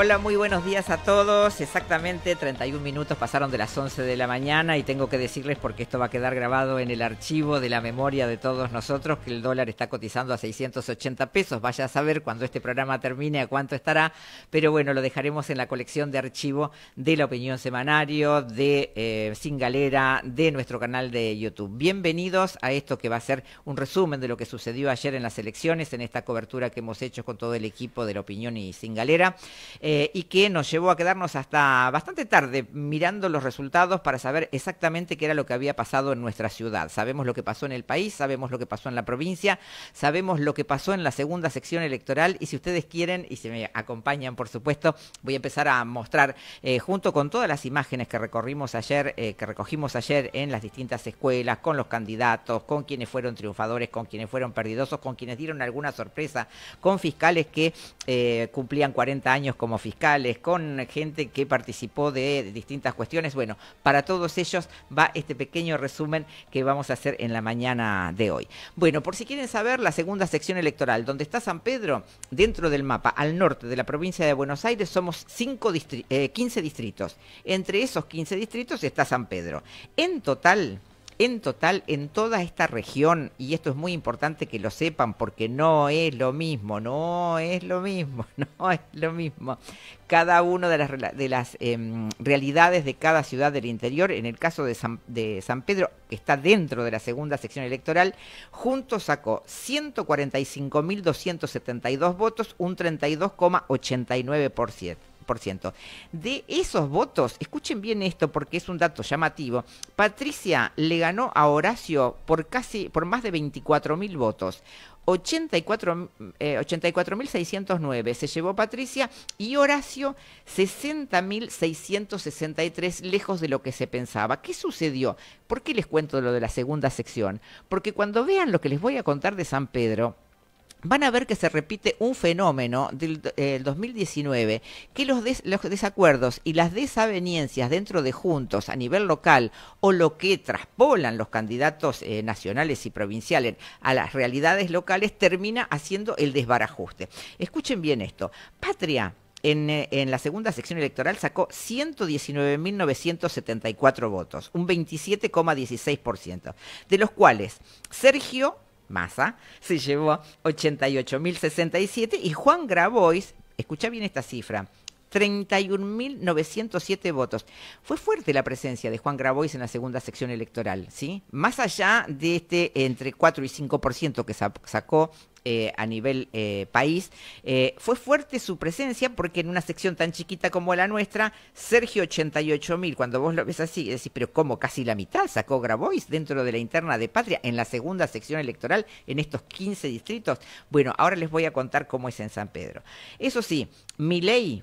Hola, muy buenos días a todos. Exactamente 31 minutos pasaron de las 11 de la mañana y tengo que decirles, porque esto va a quedar grabado en el archivo de la memoria de todos nosotros, que el dólar está cotizando a 680 pesos. Vaya a saber cuando este programa termine a cuánto estará, pero bueno, lo dejaremos en la colección de archivo de la opinión semanario, de eh, Sin Galera, de nuestro canal de YouTube. Bienvenidos a esto que va a ser un resumen de lo que sucedió ayer en las elecciones, en esta cobertura que hemos hecho con todo el equipo de la opinión y Sin Galera. Eh, y que nos llevó a quedarnos hasta bastante tarde mirando los resultados para saber exactamente qué era lo que había pasado en nuestra ciudad. Sabemos lo que pasó en el país, sabemos lo que pasó en la provincia, sabemos lo que pasó en la segunda sección electoral y si ustedes quieren y si me acompañan, por supuesto, voy a empezar a mostrar eh, junto con todas las imágenes que recorrimos ayer, eh, que recogimos ayer en las distintas escuelas, con los candidatos, con quienes fueron triunfadores, con quienes fueron perdidosos, con quienes dieron alguna sorpresa, con fiscales que cumplían 40 años como fiscales, con gente que participó de distintas cuestiones. Bueno, para todos ellos va este pequeño resumen que vamos a hacer en la mañana de hoy. Bueno, por si quieren saber, la segunda sección electoral, donde está San Pedro, dentro del mapa, al norte de la provincia de Buenos Aires, somos cinco 15 eh, distritos. Entre esos 15 distritos está San Pedro. En total, en total, en toda esta región, y esto es muy importante que lo sepan porque no es lo mismo, no es lo mismo, no es lo mismo. Cada una de las, de las em, realidades de cada ciudad del interior, en el caso de San, de San Pedro, que está dentro de la segunda sección electoral, juntos sacó 145.272 votos, un 32,89%. De esos votos, escuchen bien esto porque es un dato llamativo, Patricia le ganó a Horacio por casi, por más de 24.000 mil votos. 84.609 eh, se llevó Patricia y Horacio 60.663 lejos de lo que se pensaba. ¿Qué sucedió? ¿Por qué les cuento lo de la segunda sección? Porque cuando vean lo que les voy a contar de San Pedro, van a ver que se repite un fenómeno del 2019, eh, que los, desacuerdos y las desavenencias dentro de juntos a nivel local o lo que traspolan los candidatos eh, nacionales y provinciales a las realidades locales termina haciendo el desbarajuste. Escuchen bien esto. Patria. en, eh, la segunda sección electoral sacó 119.974 votos, un 27,16%, de los cuales Sergio Massa, se llevó 88.067 y Juan Grabois, escucha bien esta cifra, 31.907 votos. Fue fuerte la presencia de Juan Grabois en la segunda sección electoral, ¿sí? Más allá de este entre 4 y 5% que sacó eh, a nivel eh, país, eh, fue fuerte su presencia porque en una sección tan chiquita como la nuestra, Sergio 88.000, cuando vos lo ves así, decís, pero ¿cómo? Casi la mitad sacó Grabois dentro de la interna de Patria en la segunda sección electoral en estos 15 distritos. Bueno, ahora les voy a contar cómo es en San Pedro. Eso sí, mi ley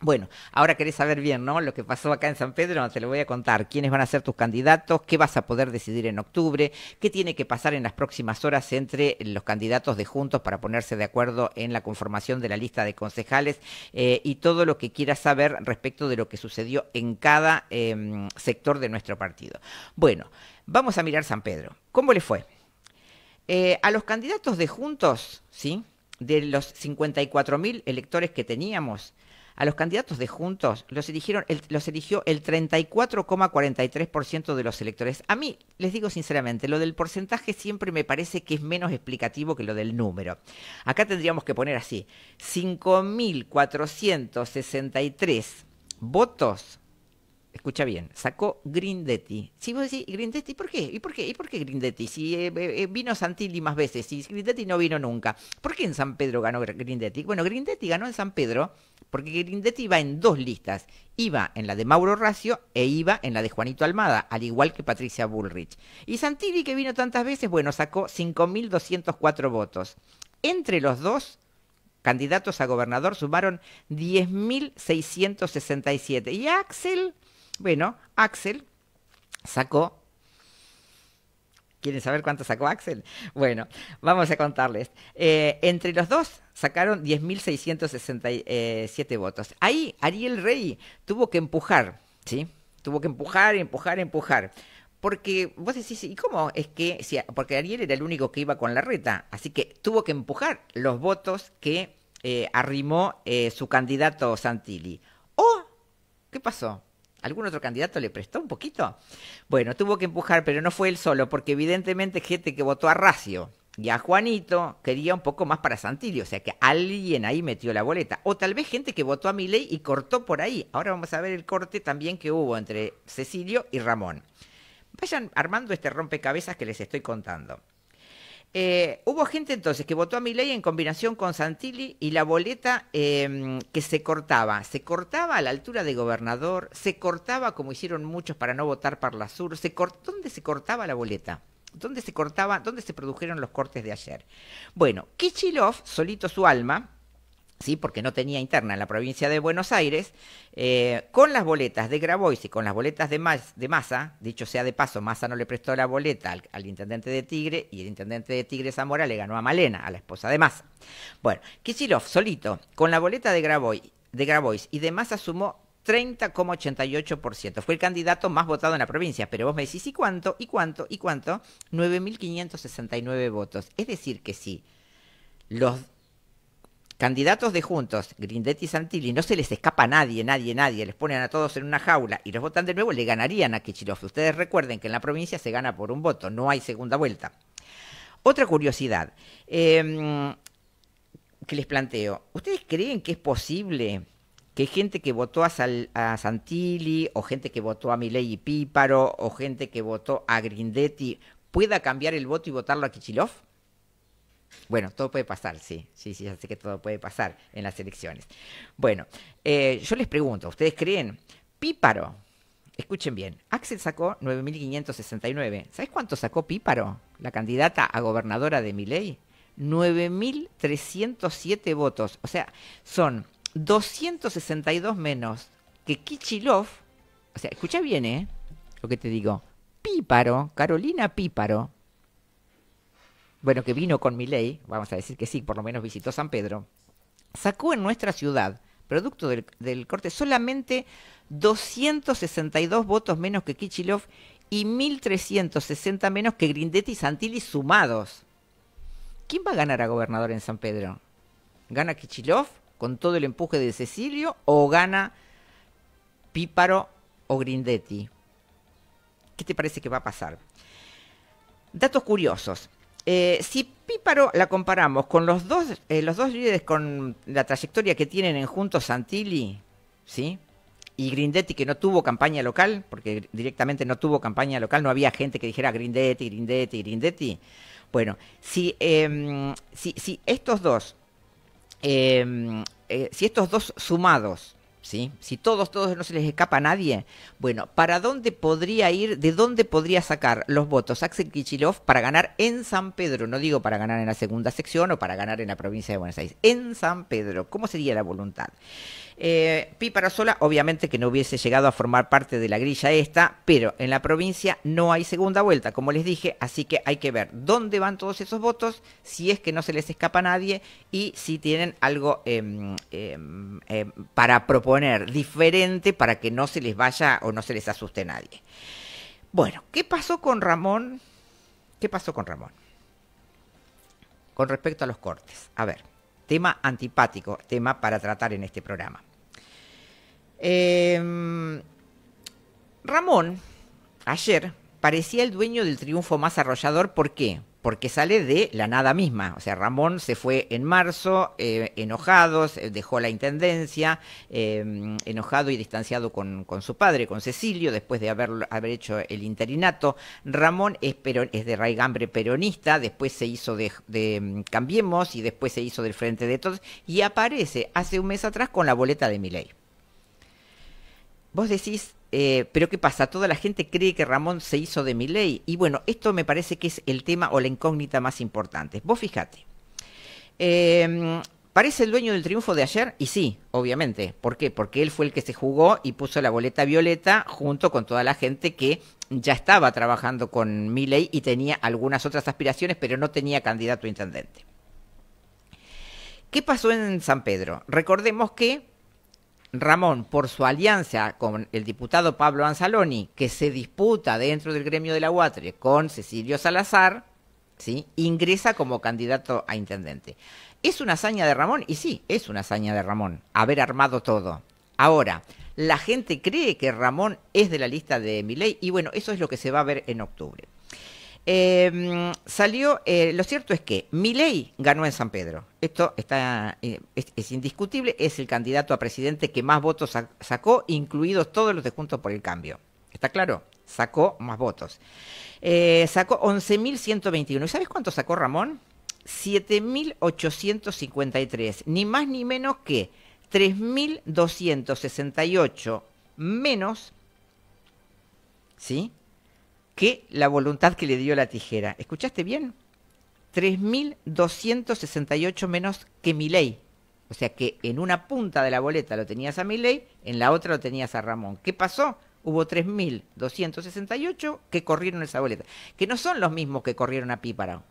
Bueno, ahora querés saber bien, ¿no? Lo que pasó acá en San Pedro, te lo voy a contar. ¿Quiénes van a ser tus candidatos? ¿Qué vas a poder decidir en octubre? ¿Qué tiene que pasar en las próximas horas entre los candidatos de Juntos para ponerse de acuerdo en la conformación de la lista de concejales? Eh, y todo lo que quieras saber respecto de lo que sucedió en cada em, sector de nuestro partido. Bueno, vamos a mirar San Pedro. ¿Cómo le fue? Eh, a los candidatos de Juntos, ¿sí? De los 54.000 electores que teníamos, a los candidatos de Juntos los, eligieron los eligió el 34,43% de los electores. A mí, les digo sinceramente, lo del porcentaje siempre me parece que es menos explicativo que lo del número. Acá tendríamos que poner así, 5.463 votos escucha bien, sacó Grindetti. Si vos decís, Grindetti, ¿por qué? ¿Y por qué? ¿Y por qué Grindetti? Si eh, eh, eh, vino Santilli más veces, si Grindetti no vino nunca. ¿Por qué en San Pedro ganó Grindetti? Bueno, Grindetti ganó en San Pedro porque Grindetti iba en dos listas. Iba en la de Mauro Racio e iba en la de Juanito Almada, al igual que Patricia Bullrich. Y Santilli, que vino tantas veces, bueno, sacó 5.204 votos. Entre los dos candidatos a gobernador sumaron 10.667. Y Axel, bueno, Axel sacó ¿Quieren saber cuánto sacó Axel? Bueno, vamos a contarles. Eh, entre los dos sacaron 10.667 votos. Ahí Ariel Rey tuvo que empujar, ¿sí? Tuvo que empujar, empujar, empujar. Porque vos decís, ¿y cómo? Es que, porque Ariel era el único que iba con la reta, así que tuvo que empujar los votos que eh, arrimó eh, su candidato Santilli. ¿O qué pasó? algún otro candidato le prestó un poquito. Bueno, tuvo que empujar, pero no fue él solo, porque evidentemente gente que votó a Racio y a Juanito quería un poco más para Santilli, o sea que alguien ahí metió la boleta. O tal vez gente que votó a Milei y cortó por ahí. Ahora vamos a ver el corte también que hubo entre Cecilio y Ramón. Vayan armando este rompecabezas que les estoy contando. Eh, hubo gente entonces que votó a mi ley en combinación con Santilli y la boleta em, que se cortaba. Se cortaba a la altura de gobernador, se cortaba como hicieron muchos para no votar para la Sur. Se ¿Dónde se cortaba la boleta? ¿Dónde se cortaba? ¿Dónde se produjeron los cortes de ayer? Bueno, Kichilov, solito su alma, ¿sí? porque no tenía interna en la provincia de Buenos Aires, eh, con las boletas de Grabois y con las boletas de, Mas, de Massa, dicho sea de paso, Massa no le prestó la boleta al, intendente de Tigre y el intendente de Tigre Zamora le ganó a Malena, a la esposa de Massa. Bueno, Kisilov solito, con la boleta de Grabois, de y de Massa sumó 30,88%. Fue el candidato más votado en la provincia, pero vos me decís, ¿y cuánto? ¿Y cuánto? ¿Y cuánto? 9.569 votos. Es decir, que sí. Los Candidatos de Juntos, Grindetti y Santilli, no se les escapa a nadie, nadie, nadie. Les ponen a todos en una jaula y los votan de nuevo, le ganarían a Kichilov. Ustedes recuerden que en la provincia se gana por un voto, no hay segunda vuelta. Otra curiosidad em, que les planteo. ¿Ustedes creen que es posible que gente que votó a, Santilli, o gente que votó a Milei y Píparo, o gente que votó a Grindetti, pueda cambiar el voto y votarlo a Kichilov? Bueno, todo puede pasar, sí, sí, sí, ya sé que todo puede pasar en las elecciones. Bueno, eh, yo les pregunto, ¿ustedes creen? Píparo, escuchen bien, Axel sacó 9.569. ¿Sabes cuánto sacó Píparo, la candidata a gobernadora de Miley? 9.307 votos. O sea, son 262 menos que Kichilov. O sea, escucha bien, ¿eh? Lo que te digo. Píparo, Carolina Píparo, bueno, que vino con mi ley, vamos a decir que sí, por lo menos visitó San Pedro, sacó en nuestra ciudad, producto del, del corte, solamente 262 votos menos que Kichilov y 1.360 menos que Grindetti y Santilli sumados. ¿Quién va a ganar a gobernador en San Pedro? ¿Gana Kichilov con todo el empuje de Cecilio o gana Píparo o Grindetti? ¿Qué te parece que va a pasar? Datos curiosos. Eh, si Píparo la comparamos con los dos, eh, los dos líderes con la trayectoria que tienen en Juntos Santilli, ¿sí? Y Grindetti que no tuvo campaña local, porque directamente no tuvo campaña local, no había gente que dijera Grindetti, Grindetti, Grindetti. Bueno, si, em, si estos dos, em, eh, si estos dos sumados ¿sí? Si todos, todos no se les escapa a nadie, bueno, ¿para dónde podría ir, de dónde podría sacar los votos Axel Kichilov para ganar en San Pedro? No digo para ganar en la segunda sección o para ganar en la provincia de Buenos Aires, en San Pedro, ¿cómo sería la voluntad? Eh, sola, obviamente que no hubiese llegado a formar parte de la grilla esta, pero en la provincia no hay segunda vuelta, como les dije, así que hay que ver dónde van todos esos votos, si es que no se les escapa nadie y si tienen algo em, em, em, para proponer diferente para que no se les vaya o no se les asuste nadie. Bueno, ¿qué pasó con Ramón? ¿Qué pasó con Ramón? Con respecto a los cortes. A ver, tema antipático, tema para tratar en este programa. Em, Ramón, ayer, parecía el dueño del triunfo más arrollador. ¿Por qué? Porque sale de la nada misma. O sea, Ramón se fue en marzo, eh, enojado, dejó la intendencia, em, enojado y distanciado con, su padre, con Cecilio, después de haber, haber hecho el interinato. Ramón es, es de raigambre peronista, después se hizo de, de, em, Cambiemos y después se hizo del Frente de Todos. Y aparece hace un mes atrás con la boleta de Miley vos decís, eh, pero ¿qué pasa? Toda la gente cree que Ramón se hizo de ley? Y bueno, esto me parece que es el tema o la incógnita más importante. Vos fijate. Em, ¿Parece el dueño del triunfo de ayer? Y sí, obviamente. ¿Por qué? Porque él fue el que se jugó y puso la boleta violeta junto con toda la gente que ya estaba trabajando con ley y tenía algunas otras aspiraciones, pero no tenía candidato a intendente. ¿Qué pasó en San Pedro? Recordemos que Ramón por su alianza con el diputado Pablo Anzaloni, que se disputa dentro del gremio de la UATRE con Cecilio Salazar, ¿sí? ingresa como candidato a intendente. ¿Es una hazaña de Ramón? Y sí, es una hazaña de Ramón, haber armado todo. Ahora, la gente cree que Ramón es de la lista de Miley y bueno, eso es lo que se va a ver en octubre. Em, salió, eh, lo cierto es que Milei ganó en San Pedro. Esto está, eh, es, indiscutible, es el candidato a presidente que más votos sacó, incluidos todos los de Juntos por el Cambio. ¿Está claro? Sacó más votos. Eh, sacó 11.121. ¿Y sabes cuánto sacó Ramón? 7.853. Ni más ni menos que 3.268 menos, ¿sí? que la voluntad que le dio la tijera. ¿Escuchaste bien? 3.268 menos que ley O sea que en una punta de la boleta lo tenías a miley en la otra lo tenías a Ramón. ¿Qué pasó? Hubo 3.268 que corrieron esa boleta, que no son los mismos que corrieron a Píparo.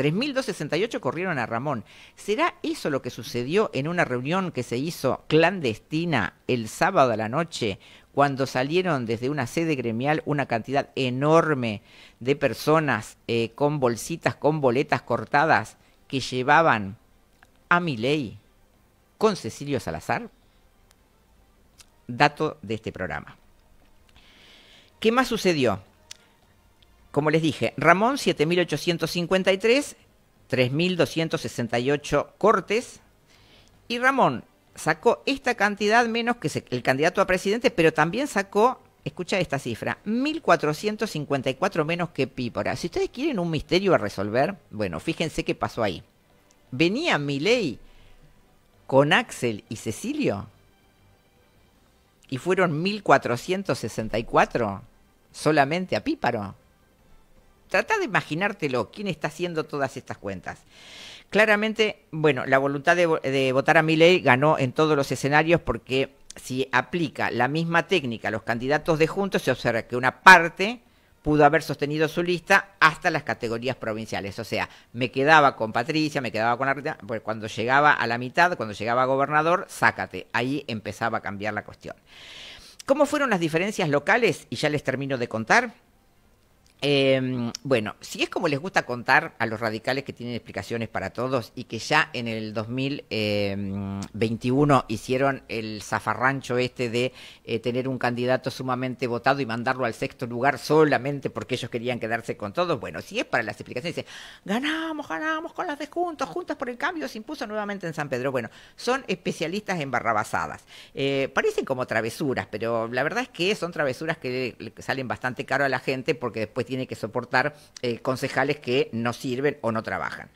3.268 corrieron a Ramón. ¿Será eso lo que sucedió en una reunión que se hizo clandestina el sábado a la noche, cuando salieron desde una sede gremial una cantidad enorme de personas eh, con bolsitas, con boletas cortadas, que llevaban a Miley con Cecilio Salazar? Dato de este programa. ¿Qué más sucedió? Como les dije, Ramón 7853, 3268 cortes. Y Ramón sacó esta cantidad menos que el candidato a presidente, pero también sacó, escucha esta cifra, 1454 menos que Pípora. Si ustedes quieren un misterio a resolver, bueno, fíjense qué pasó ahí. Venía Miley con Axel y Cecilio y fueron 1464 solamente a Píparo trata de imaginártelo, quién está haciendo todas estas cuentas. Claramente, bueno, la voluntad de, votar a mi ley ganó en todos los escenarios porque si aplica la misma técnica a los candidatos de juntos, se observa que una parte pudo haber sostenido su lista hasta las categorías provinciales. O sea, me quedaba con Patricia, me quedaba con la pues cuando llegaba a la mitad, cuando llegaba gobernador, sácate. Ahí empezaba a cambiar la cuestión. ¿Cómo fueron las diferencias locales? Y ya les termino de contar. Em, bueno, si es como les gusta contar a los radicales que tienen explicaciones para todos y que ya en el 2021 em, hicieron el zafarrancho este de eh, tener un candidato sumamente votado y mandarlo al sexto lugar solamente porque ellos querían quedarse con todos, bueno, si es para las explicaciones, ganamos, ganamos con las de juntos, juntas por el cambio, se impuso nuevamente en San Pedro. Bueno, son especialistas en barrabasadas. Eh, parecen como travesuras, pero la verdad es que son travesuras que salen bastante caro a la gente porque después tiene que soportar eh, concejales que no sirven o no trabajan.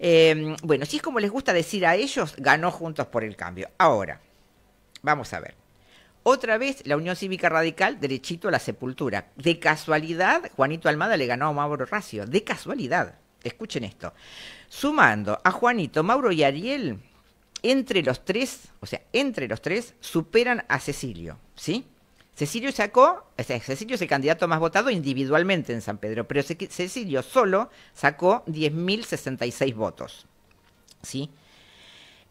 Eh, bueno, si es como les gusta decir a ellos, ganó Juntos por el Cambio. Ahora, vamos a ver. Otra vez la Unión Cívica Radical derechito a la sepultura. De casualidad, Juanito Almada le ganó a Mauro Racio. De casualidad. Escuchen esto. Sumando a Juanito, Mauro y Ariel, entre los tres, o sea, entre los tres, superan a Cecilio, ¿sí? Cecilio sacó, Cecilio es el candidato más votado individualmente en San Pedro, pero Cecilio solo sacó 10.066 votos. ¿Sí?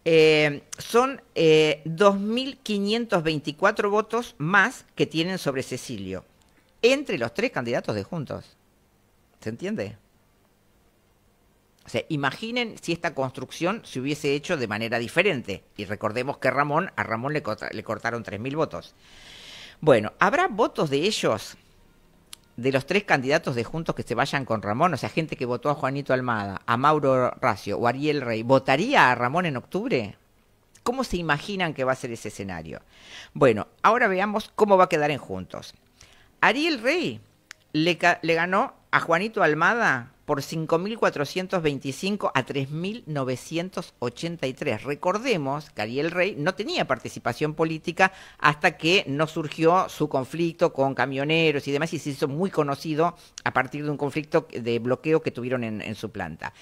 Eh, son 2.524 eh, votos más que tienen sobre Cecilio, entre los tres candidatos de juntos. ¿Se entiende? O sea, imaginen si esta construcción se hubiese hecho de manera diferente. Y recordemos que Ramón, a Ramón le, le cortaron 3.000 votos. Bueno, ¿habrá votos de ellos, de los tres candidatos de Juntos que se vayan con Ramón? O sea, gente que votó a Juanito Almada, a Mauro Racio o Ariel Rey, ¿votaría a Ramón en octubre? ¿Cómo se imaginan que va a ser ese escenario? Bueno, ahora veamos cómo va a quedar en Juntos. Ariel Rey le, le ganó a Juanito Almada por 5.425 a 3.983. Recordemos que Ariel Rey no tenía participación política hasta que no surgió su conflicto con camioneros y demás y se hizo muy conocido a partir de un conflicto de bloqueo que tuvieron en, su planta.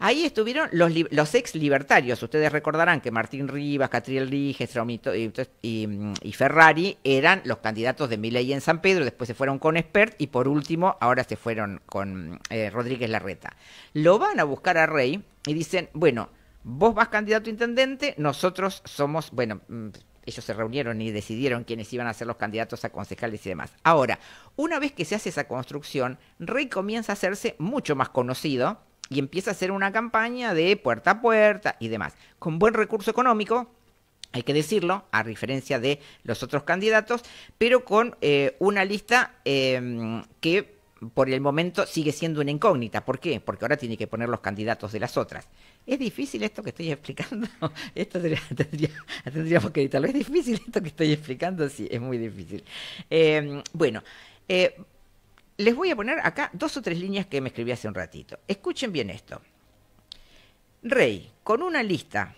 Ahí estuvieron los, ex libertarios. Ustedes recordarán que Martín Rivas, Catriel Ríguez, Traumito, y, Ferrari eran los candidatos de Milei en San Pedro, después se fueron con Expert y por último ahora se fueron con eh, Rodríguez es la reta. Lo van a buscar a Rey y dicen, bueno, vos vas candidato a intendente, nosotros somos, bueno, mm, ellos se reunieron y decidieron quiénes iban a ser los candidatos a concejales y demás. Ahora, una vez que se hace esa construcción, Rey comienza a hacerse mucho más conocido y empieza a hacer una campaña de puerta a puerta y demás, con buen recurso económico. Hay que decirlo, a diferencia de los otros candidatos, pero con eh, una lista eh, que por el momento sigue siendo una incógnita. ¿Por qué? Porque ahora tiene que poner los candidatos de las otras. ¿Es difícil esto que estoy explicando? esto tendríamos que editarlo. ¿Es difícil esto que estoy explicando? Sí, es muy difícil. Em, bueno, eh, les voy a poner acá dos o tres líneas que me escribí hace un ratito. Escuchen bien esto. Rey, con una lista,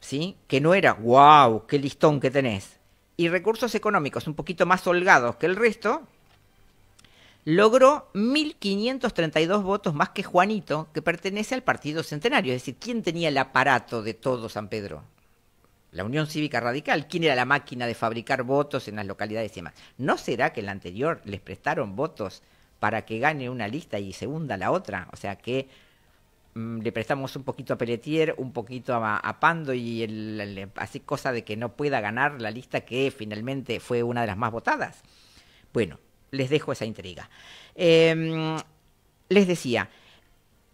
¿sí? Que no era, wow, qué listón que tenés. Y recursos económicos un poquito más holgados que el resto, logró 1.532 votos más que Juanito, que pertenece al Partido Centenario. Es decir, ¿quién tenía el aparato de todo San Pedro? La Unión Cívica Radical. ¿Quién era la máquina de fabricar votos en las localidades y demás? ¿No será que en la anterior les prestaron votos para que gane una lista y segunda la otra? O sea que mm, le prestamos un poquito a Pelletier, un poquito a, Pando y así cosa de que no pueda ganar la lista que finalmente fue una de las más votadas. Bueno, les dejo esa intriga. Em, les decía,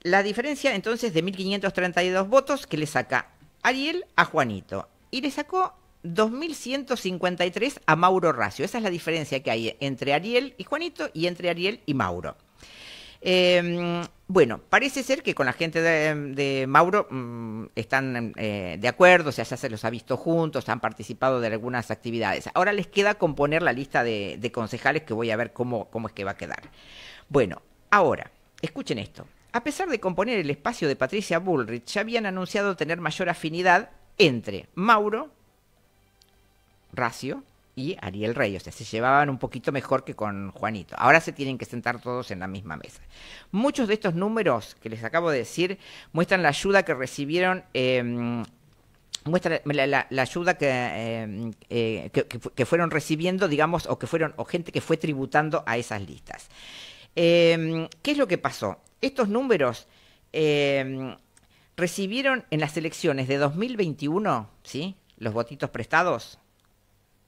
la diferencia entonces de 1532 votos que le saca Ariel a Juanito y le sacó 2153 a Mauro Racio. Esa es la diferencia que hay entre Ariel y Juanito y entre Ariel y Mauro. Em, bueno, parece ser que con la gente de, Mauro mm, están eh, de acuerdo, o sea, ya se los ha visto juntos, han participado de algunas actividades. Ahora les queda componer la lista de, concejales que voy a ver cómo, cómo es que va a quedar. Bueno, ahora, escuchen esto. A pesar de componer el espacio de Patricia Bullrich, ya habían anunciado tener mayor afinidad entre Mauro, Racio, y Ariel Rey. O sea, se llevaban un poquito mejor que con Juanito. Ahora se tienen que sentar todos en la misma mesa. Muchos de estos números que les acabo de decir muestran la ayuda que recibieron. Em, la, ayuda em, eh, que, fueron recibiendo, digamos, o que fueron, o gente que fue tributando a esas listas. Em, ¿Qué es lo que pasó? Estos números recibieron en las elecciones de 2021, ¿sí? Los votitos prestados,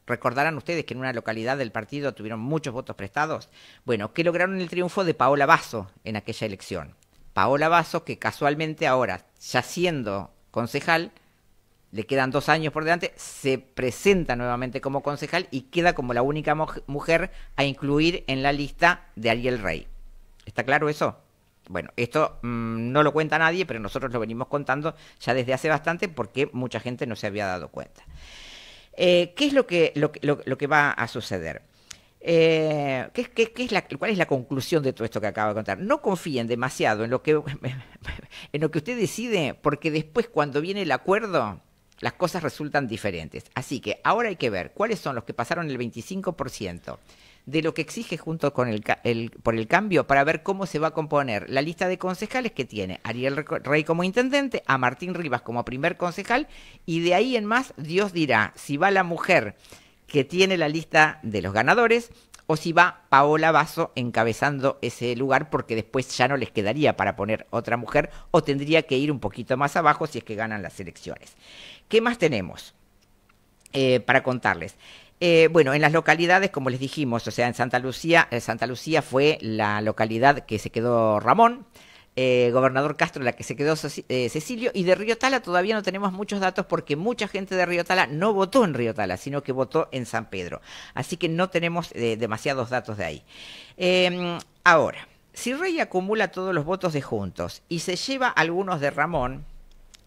Recordarán ustedes que en una localidad del partido tuvieron muchos votos prestados. Bueno, ¿qué lograron el triunfo de Paola Vaso en aquella elección. Paola Vaso que casualmente ahora, ya siendo concejal, le quedan dos años por delante, se presenta nuevamente como concejal y queda como la única mujer a incluir en la lista de Ariel Rey. ¿Está claro eso? Bueno, esto mm, no lo cuenta nadie, pero nosotros lo venimos contando ya desde hace bastante porque mucha gente no se había dado cuenta. Eh, ¿Qué es lo que, lo, lo que va a suceder? Eh, ¿qué, qué es la, ¿Cuál es la conclusión de todo esto que acabo de contar? No confíen demasiado en lo que, en lo que usted decide, porque después cuando viene el acuerdo, las cosas resultan diferentes. Así que ahora hay que ver cuáles son los que pasaron el 25% de lo que exige junto con el, por el cambio para ver cómo se va a componer la lista de concejales que tiene Ariel Rey como intendente, a Martín Rivas como primer concejal y de ahí en más Dios dirá si va la mujer que tiene la lista de los ganadores o si va Paola Vaso encabezando ese lugar porque después ya no les quedaría para poner otra mujer o tendría que ir un poquito más abajo si es que ganan las elecciones. ¿Qué más tenemos eh, para contarles? Eh, bueno, en las localidades, como les dijimos, o sea, en Santa Lucía, eh, Santa Lucía fue la localidad que se quedó Ramón, eh, gobernador Castro, la que se quedó eh, Cecilio, y de Río Tala todavía no tenemos muchos datos porque mucha gente de Río Tala no votó en Río Tala, sino que votó en San Pedro. Así que no tenemos eh, demasiados datos de ahí. Em, ahora, si Rey acumula todos los votos de Juntos y se lleva algunos de Ramón,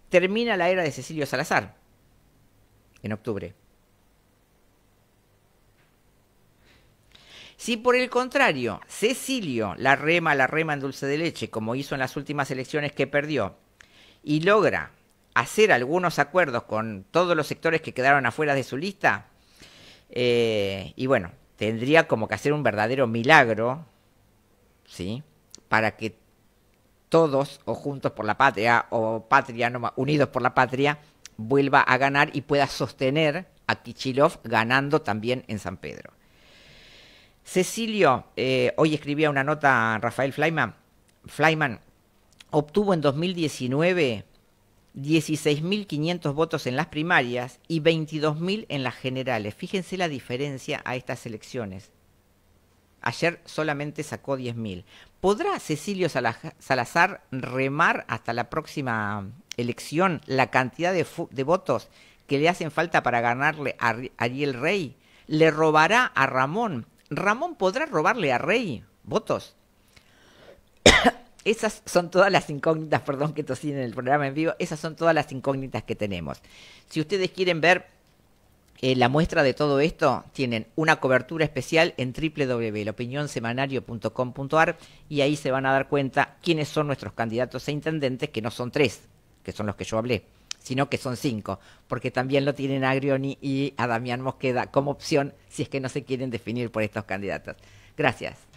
termina la era de Cecilio Salazar en octubre. Si por el contrario, Cecilio la rema, la rema en dulce de leche, como hizo en las últimas elecciones que perdió, y logra hacer algunos acuerdos con todos los sectores que quedaron afuera de su lista, eh, y bueno, tendría como que hacer un verdadero milagro, ¿sí? Para que todos, o juntos por la patria, o patria, unidos por la patria, vuelva a ganar y pueda sostener a Kichilov ganando también en San Pedro. Cecilio, eh, hoy escribía una nota a Rafael Flyman, Flyman obtuvo en 2019 16.500 votos en las primarias y 22.000 en las generales. Fíjense la diferencia a estas elecciones. Ayer solamente sacó 10.000. ¿Podrá Cecilio Salazar remar hasta la próxima elección la cantidad de, de votos que le hacen falta para ganarle a Ariel Rey? ¿Le robará a Ramón Ramón podrá robarle a Rey votos. Esas son todas las incógnitas, perdón que tosí en el programa en vivo, esas son todas las incógnitas que tenemos. Si ustedes quieren ver eh, la muestra de todo esto, tienen una cobertura especial en www.opinionsemanario.com.ar y ahí se van a dar cuenta quiénes son nuestros candidatos a e intendentes, que no son tres, que son los que yo hablé sino que son cinco, porque también lo tienen a Grioni y a Damián Mosqueda como opción si es que no se quieren definir por estos candidatos. Gracias.